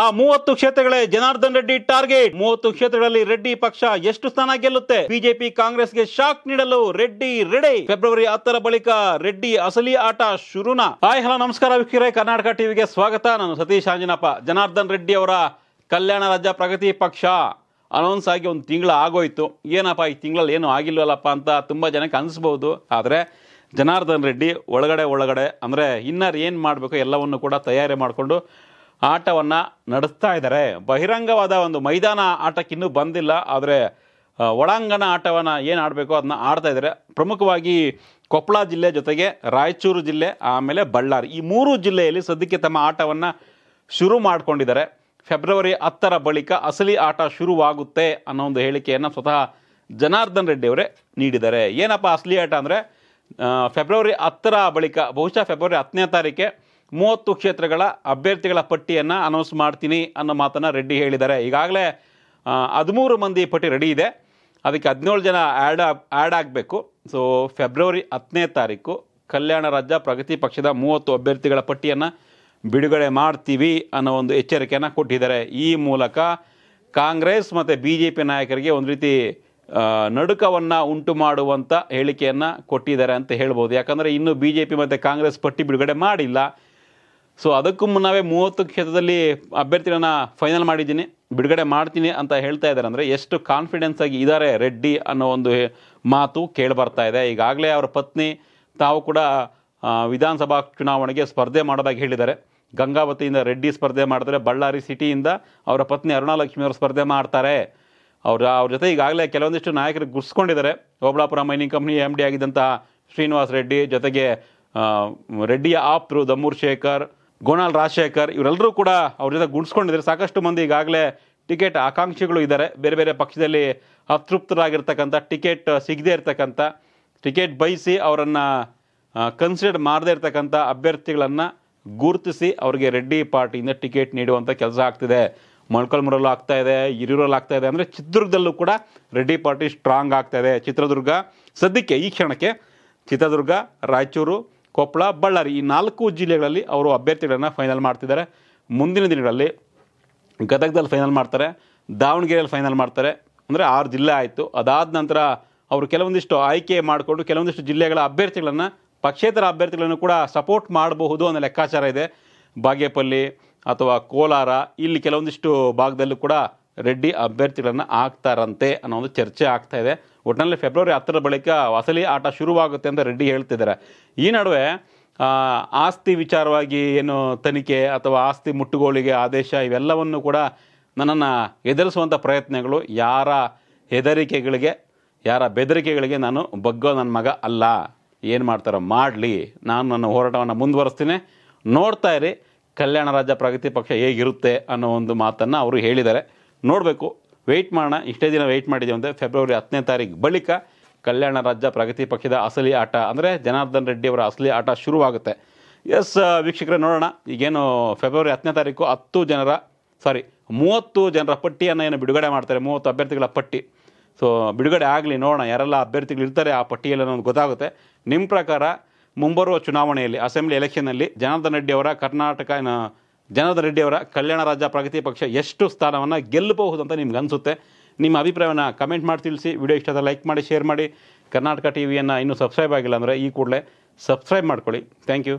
ಆ ಮೂವತ್ತು ಕ್ಷೇತ್ರಗಳೇ ಜನಾರ್ದನ್ ರೆಡ್ಡಿ ಟಾರ್ಗೆಟ್ ಮೂವತ್ತು ಕ್ಷೇತ್ರಗಳಲ್ಲಿ ರೆಡ್ಡಿ ಪಕ್ಷ ಎಷ್ಟು ಸ್ಥಾನ ಗೆಲ್ಲುತ್ತೆ ಬಿಜೆಪಿ ಕಾಂಗ್ರೆಸ್ಗೆ ಶಾಕ್ ನೀಡಲು ರೆಡ್ಡಿ ರೆಡಿ ಫೆಬ್ರವರಿ ಹತ್ತರ ಬಳಿಕ ರೆಡ್ಡಿ ಅಸಲಿ ಆಟ ಶುರುನಾ ಹಾಯ್ ಹಲೋ ನಮಸ್ಕಾರ ವೀಕ್ಷಕರೇ ಕರ್ನಾಟಕ ಟಿವಿಗೆ ಸ್ವಾಗತ ನಾನು ಸತೀಶ್ ಆಂಜನಪ್ಪ ಜನಾರ್ದನ್ ರೆಡ್ಡಿ ಅವರ ಕಲ್ಯಾಣ ರಾಜ್ಯ ಪ್ರಗತಿ ಪಕ್ಷ ಅನೌನ್ಸ್ ಆಗಿ ಒಂದು ತಿಂಗಳು ಆಗೋಯ್ತು ಏನಪ್ಪ ಈ ತಿಂಗಳಲ್ಲಿ ಏನು ಆಗಿಲ್ವಲ್ಲಪ್ಪ ಅಂತ ತುಂಬ ಜನಕ್ಕೆ ಅನಿಸ್ಬೋದು ಆದರೆ ಜನಾರ್ದನ್ ರೆಡ್ಡಿ ಒಳಗಡೆ ಒಳಗಡೆ ಅಂದರೆ ಇನ್ನರ್ ಏನು ಮಾಡಬೇಕು ಎಲ್ಲವನ್ನು ಕೂಡ ತಯಾರಿ ಮಾಡಿಕೊಂಡು ಆಟವನ್ನು ನಡೆಸ್ತಾ ಇದ್ದಾರೆ ಬಹಿರಂಗವಾದ ಒಂದು ಮೈದಾನ ಆಟಕ್ಕಿನ್ನೂ ಬಂದಿಲ್ಲ ಆದರೆ ಒಳಾಂಗಣ ಆಟವನ್ನು ಏನು ಆಡಬೇಕು ಅದನ್ನ ಆಡ್ತಾ ಇದ್ದಾರೆ ಪ್ರಮುಖವಾಗಿ ಕೊಪ್ಪಳ ಜಿಲ್ಲೆ ಜೊತೆಗೆ ರಾಯಚೂರು ಜಿಲ್ಲೆ ಆಮೇಲೆ ಬಳ್ಳಾರಿ ಈ ಮೂರು ಜಿಲ್ಲೆಯಲ್ಲಿ ಸದ್ಯಕ್ಕೆ ತಮ್ಮ ಆಟವನ್ನು ಶುರು ಮಾಡಿಕೊಂಡಿದ್ದಾರೆ ಫೆಬ್ರವರಿ ಹತ್ತರ ಬಳಿಕ ಅಸಲಿ ಆಟ ಶುರುವಾಗುತ್ತೆ ಅನ್ನೋ ಒಂದು ಹೇಳಿಕೆಯನ್ನು ಸ್ವತಃ ಜನಾರ್ದನ್ ರೆಡ್ಡಿ ಅವರೇ ನೀಡಿದ್ದಾರೆ ಏನಪ್ಪ ಅಸಲಿ ಆಟ ಅಂದರೆ ಫೆಬ್ರವರಿ ಹತ್ತರ ಬಳಿಕ ಬಹುಶಃ ಫೆಬ್ರವರಿ ಹತ್ತನೇ ತಾರೀಕೆ ಮೂವತ್ತು ಕ್ಷೇತ್ರಗಳ ಅಭ್ಯರ್ಥಿಗಳ ಪಟ್ಟಿಯನ್ನು ಅನೌನ್ಸ್ ಮಾಡ್ತೀನಿ ಅನ್ನೋ ಮಾತನ್ನು ರೆಡ್ಡಿ ಹೇಳಿದ್ದಾರೆ ಈಗಾಗಲೇ ಹದಿಮೂರು ಮಂದಿ ಪಟ್ಟಿ ರೆಡಿ ಇದೆ ಅದಕ್ಕೆ ಹದಿನೇಳು ಜನ ಆ್ಯಡ್ ಆ್ಯಡ್ ಆಗಬೇಕು ಸೊ ಫೆಬ್ರವರಿ ಹತ್ತನೇ ತಾರೀಕು ಕಲ್ಯಾಣ ರಾಜ್ಯ ಪ್ರಗತಿ ಪಕ್ಷದ ಮೂವತ್ತು ಅಭ್ಯರ್ಥಿಗಳ ಪಟ್ಟಿಯನ್ನು ಬಿಡುಗಡೆ ಮಾಡ್ತೀವಿ ಅನ್ನೋ ಒಂದು ಎಚ್ಚರಿಕೆಯನ್ನು ಕೊಟ್ಟಿದ್ದಾರೆ ಈ ಮೂಲಕ ಕಾಂಗ್ರೆಸ್ ಮತ್ತು ಬಿ ಜೆ ಪಿ ನಾಯಕರಿಗೆ ಒಂದು ರೀತಿ ನಡುಕವನ್ನು ಉಂಟು ಮಾಡುವಂಥ ಹೇಳಿಕೆಯನ್ನು ಕೊಟ್ಟಿದ್ದಾರೆ ಅಂತ ಹೇಳ್ಬೋದು ಯಾಕಂದರೆ ಇನ್ನೂ ಬಿ ಜೆ ಪಿ ಮತ್ತು ಕಾಂಗ್ರೆಸ್ ಪಟ್ಟಿ ಬಿಡುಗಡೆ ಮಾಡಿಲ್ಲ ಸೊ ಅದಕ್ಕೂ ಮುನ್ನವೇ ಮೂವತ್ತು ಕ್ಷೇತ್ರದಲ್ಲಿ ಅಭ್ಯರ್ಥಿಗಳನ್ನ ಫೈನಲ್ ಮಾಡಿದ್ದೀನಿ ಬಿಡುಗಡೆ ಮಾಡ್ತೀನಿ ಅಂತ ಹೇಳ್ತಾ ಇದ್ದಾರೆ ಅಂದರೆ ಎಷ್ಟು ಕಾನ್ಫಿಡೆನ್ಸ್ ಆಗಿ ಇದ್ದಾರೆ ರೆಡ್ಡಿ ಅನ್ನೋ ಒಂದು ಮಾತು ಕೇಳಿ ಬರ್ತಾ ಇದೆ ಈಗಾಗಲೇ ಅವರ ಪತ್ನಿ ತಾವು ಕೂಡ ವಿಧಾನಸಭಾ ಚುನಾವಣೆಗೆ ಸ್ಪರ್ಧೆ ಮಾಡೋದಾಗಿ ಹೇಳಿದ್ದಾರೆ ಗಂಗಾವತಿಯಿಂದ ರೆಡ್ಡಿ ಸ್ಪರ್ಧೆ ಮಾಡಿದ್ರೆ ಬಳ್ಳಾರಿ ಸಿಟಿಯಿಂದ ಅವರ ಪತ್ನಿ ಅರುಣಾಲಕ್ಷ್ಮಿ ಅವರು ಸ್ಪರ್ಧೆ ಮಾಡ್ತಾರೆ ಅವರು ಅವ್ರ ಜೊತೆ ಈಗಾಗಲೇ ಕೆಲವೊಂದಿಷ್ಟು ನಾಯಕರು ಗುರ್ಸ್ಕೊಂಡಿದ್ದಾರೆ Obalapuram mining company M D ಆಗಿದ್ದಂಥ ಶ್ರೀನಿವಾಸ್ ರೆಡ್ಡಿ ಜೊತೆಗೆ ರೆಡ್ಡಿಯ ಆಪ್ತರು ದಮ್ಮೂರ್ ಶೇಖರ್ ಗೋನಾಲ್ ರಾಜಶೇಖರ್ ಇವರೆಲ್ಲರೂ ಕೂಡ ಅವ್ರ ಜೊತೆ ಗುಣಿಸ್ಕೊಂಡಿದ್ದಾರೆ ಸಾಕಷ್ಟು ಮಂದಿ ಈಗಾಗಲೇ ಟಿಕೆಟ್ ಆಕಾಂಕ್ಷಿಗಳು ಇದ್ದಾರೆ ಬೇರೆ ಬೇರೆ ಪಕ್ಷದಲ್ಲಿ ಅತೃಪ್ತರಾಗಿರ್ತಕ್ಕಂಥ ಟಿಕೆಟ್ ಸಿಗದೇ ಇರ್ತಕ್ಕಂಥ ಟಿಕೆಟ್ ಬಯಸಿ ಅವರನ್ನು ಕನ್ಸಿಡರ್ ಮಾಡದೇ ಇರ್ತಕ್ಕಂಥ ಅಭ್ಯರ್ಥಿಗಳನ್ನು ಗುರುತಿಸಿ ಅವರಿಗೆ ರೆಡ್ಡಿ ಪಾರ್ಟಿಯಿಂದ ಟಿಕೆಟ್ ನೀಡುವಂಥ ಕೆಲಸ ಆಗ್ತಿದೆ ಮೊಳ್ಕಲ್ಮೂರಲ್ಲೂ ಆಗ್ತಾ ಇದೆ ಹಿರಿಯೂರಲ್ಲೂ ಆಗ್ತಾ ಇದೆ ಅಂದರೆ ಚಿತ್ರದುರ್ಗದಲ್ಲೂ ಕೂಡ ರೆಡ್ಡಿ ಪಾರ್ಟಿ ಸ್ಟ್ರಾಂಗ್ ಆಗ್ತಾ ಇದೆ ಚಿತ್ರದುರ್ಗ ಸದ್ಯಕ್ಕೆ ಈ ಕ್ಷಣಕ್ಕೆ ಚಿತ್ರದುರ್ಗ ರಾಯಚೂರು ಕೊಪ್ಪಳ ಬಳ್ಳಾರಿ ಈ ನಾಲ್ಕು ಜಿಲ್ಲೆಗಳಲ್ಲಿ ಅವರು ಅಭ್ಯರ್ಥಿಗಳನ್ನು ಫೈನಲ್ ಮಾಡ್ತಿದ್ದಾರೆ ಮುಂದಿನ ದಿನಗಳಲ್ಲಿ ಗದಗದಲ್ಲಿ ಫೈನಲ್ ಮಾಡ್ತಾರೆ ದಾವಣಗೆರೆಯಲ್ಲಿ ಫೈನಲ್ ಮಾಡ್ತಾರೆ ಅಂದರೆ ಆರು ಜಿಲ್ಲೆ ಆಯಿತು ಅದಾದ ನಂತರ ಅವರು ಕೆಲವೊಂದಿಷ್ಟು ಆಯ್ಕೆ ಮಾಡಿಕೊಂಡು ಕೆಲವೊಂದಿಷ್ಟು ಜಿಲ್ಲೆಗಳ ಅಭ್ಯರ್ಥಿಗಳನ್ನು ಪಕ್ಷೇತರ ಅಭ್ಯರ್ಥಿಗಳನ್ನು ಕೂಡ ಸಪೋರ್ಟ್ ಮಾಡಬಹುದು ಅನ್ನೋ ಲೆಕ್ಕಾಚಾರ ಇದೆ ಬಾಗೇಪಲ್ಲಿ ಅಥವಾ ಕೋಲಾರ ಇಲ್ಲಿ ಕೆಲವೊಂದಿಷ್ಟು ಭಾಗದಲ್ಲೂ ಕೂಡ ರೆಡ್ಡಿ ಅಭ್ಯರ್ಥಿಗಳನ್ನು ಆಗ್ತಾರಂತೆ ಅನ್ನೋ ಒಂದು ಚರ್ಚೆ ಆಗ್ತಾ ಇದೆ ಒಟ್ಟಿನಲ್ಲಿ ಫೆಬ್ರವರಿ ಹತ್ತರ ಬಳಿಕ ವಸಲಿ ಆಟ ಶುರುವಾಗುತ್ತೆ ಅಂತ ರೆಡ್ಡಿ ಹೇಳ್ತಿದ್ದಾರೆ ಈ ನಡುವೆ ಆಸ್ತಿ ವಿಚಾರವಾಗಿ ಏನು ತನಿಖೆ ಅಥವಾ ಆಸ್ತಿ ಮುಟ್ಟುಗೋಳಿಗೆ ಆದೇಶ ಇವೆಲ್ಲವನ್ನು ಕೂಡ ನನ್ನನ್ನು ಎದುರಿಸುವಂಥ ಪ್ರಯತ್ನಗಳು ಯಾರ ಹೆದರಿಕೆಗಳಿಗೆ ಯಾರ ಬೆದರಿಕೆಗಳಿಗೆ ನಾನು ಬಗ್ಗೋ ನನ್ನ ಮಗ ಅಲ್ಲ ಏನು ಮಾಡ್ತಾರೋ ಮಾಡಲಿ ನಾನು ನನ್ನ ಹೋರಾಟವನ್ನು ಮುಂದುವರಿಸ್ತೀನಿ ನೋಡ್ತಾ ಇರಿ ಕಲ್ಯಾಣ ರಾಜ್ಯ ಪ್ರಗತಿ ಪಕ್ಷ ಹೇಗಿರುತ್ತೆ ಅನ್ನೋ ಒಂದು ಮಾತನ್ನು ಅವರು ಹೇಳಿದ್ದಾರೆ ನೋಡಬೇಕು ವೆಯ್ಟ್ ಮಾಡೋಣ ಇಷ್ಟೇ ದಿನ ವೆಯ್ಟ್ ಮಾಡಿದ್ದೀವಿ ಅಂದರೆ ಫೆಬ್ರವರಿ ಹತ್ತನೇ ತಾರೀಕು ಬಳಿಕ ಕಲ್ಯಾಣ ರಾಜ್ಯ ಪ್ರಗತಿ ಪಕ್ಷದ ಅಸಲಿ ಆಟ ಅಂದರೆ ಜನಾರ್ದನ್ ಅವರ ಅಸಲಿ ಆಟ ಶುರುವಾಗುತ್ತೆ ಎಸ್ ವೀಕ್ಷಕರೇ ನೋಡೋಣ ಈಗೇನು ಫೆಬ್ರವರಿ ಹತ್ತನೇ ತಾರೀಕು ಹತ್ತು ಜನರ ಸಾರಿ ಮೂವತ್ತು ಜನರ ಪಟ್ಟಿಯನ್ನು ಏನು ಬಿಡುಗಡೆ ಮಾಡ್ತಾರೆ ಮೂವತ್ತು ಅಭ್ಯರ್ಥಿಗಳ ಪಟ್ಟಿ ಸೊ ಬಿಡುಗಡೆ ಆಗಲಿ ನೋಡೋಣ ಯಾರೆಲ್ಲ ಅಭ್ಯರ್ಥಿಗಳು ಇರ್ತಾರೆ ಆ ಪಟ್ಟಿಯಲ್ಲಿ ನಮ್ಗೆ ಗೊತ್ತಾಗುತ್ತೆ ನಿಮ್ಮ ಪ್ರಕಾರ ಮುಂಬರುವ ಚುನಾವಣೆಯಲ್ಲಿ ಅಸೆಂಬ್ಲಿ ಎಲೆಕ್ಷನ್ನಲ್ಲಿ ಜನಾರ್ದನ್ ರೆಡ್ಡಿ ಅವರ ಕರ್ನಾಟಕ ಜನಾರ್ದನ ರೆಡ್ಡಿ ಅವರ ಕಲ್ಯಾಣ ರಾಜ್ಯ ಪ್ರಗತಿ ಪಕ್ಷ ಎಷ್ಟು ಸ್ಥಾನವನ್ನು ಗೆಲ್ಲಬಹುದು ಅಂತ ನಿಮ್ಗೆ ಅನಿಸುತ್ತೆ ನಿಮ್ಮ ಅಭಿಪ್ರಾಯವನ್ನು ಕಮೆಂಟ್ ಮಾಡಿ ತಿಳಿಸಿ ವಿಡಿಯೋ ಇಷ್ಟ ಲೈಕ್ ಮಾಡಿ ಶೇರ್ ಮಾಡಿ ಕರ್ನಾಟಕ ಟಿ ವಿಯನ್ನು ಇನ್ನೂ ಸಬ್ಸ್ಕ್ರೈಬ್ ಆಗಿಲ್ಲ ಅಂದರೆ ಈ ಕೂಡಲೇ ಸಬ್ಸ್ಕ್ರೈಬ್ ಮಾಡ್ಕೊಳ್ಳಿ ಥ್ಯಾಂಕ್ ಯು